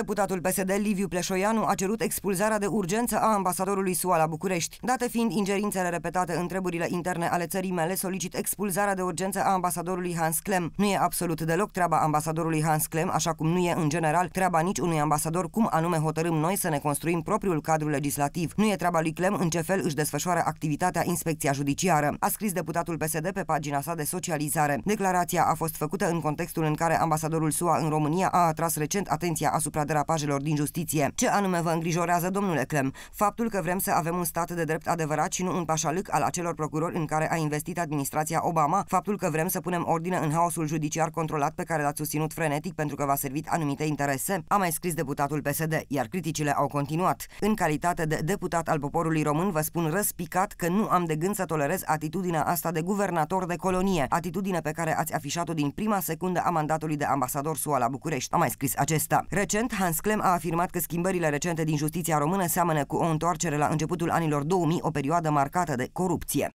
Deputatul PSD Liviu Pleșoianu a cerut expulzarea de urgență a ambasadorului SUA la București. Date fiind ingerințele repetate în treburile interne ale țării mele, solicit expulzarea de urgență a ambasadorului Hans Klem. Nu e absolut deloc treaba ambasadorului Hans Klem, așa cum nu e în general treaba nici unui ambasador cum anume hotărâm noi să ne construim propriul cadru legislativ. Nu e treaba lui Klem în ce fel își desfășoară activitatea inspecția judiciară, a scris deputatul PSD pe pagina sa de socializare. Declarația a fost făcută în contextul în care ambasadorul SUA în România a atras recent atenția asupra derapajelor din justiție. Ce anume vă îngrijorează, domnule Clem? Faptul că vrem să avem un stat de drept adevărat și nu un pașalâc al acelor procurori în care a investit administrația Obama? Faptul că vrem să punem ordine în haosul judiciar controlat pe care l-ați susținut frenetic pentru că v-a servit anumite interese? A mai scris deputatul PSD, iar criticile au continuat. În calitate de deputat al poporului român, vă spun răspicat că nu am de gând să tolerez atitudinea asta de guvernator de colonie, atitudine pe care ați afișat-o din prima secundă a mandatului de ambasador SUA la București, a mai scris acesta. Recent, Hans Klem a afirmat că schimbările recente din justiția română seamănă cu o întoarcere la începutul anilor 2000, o perioadă marcată de corupție.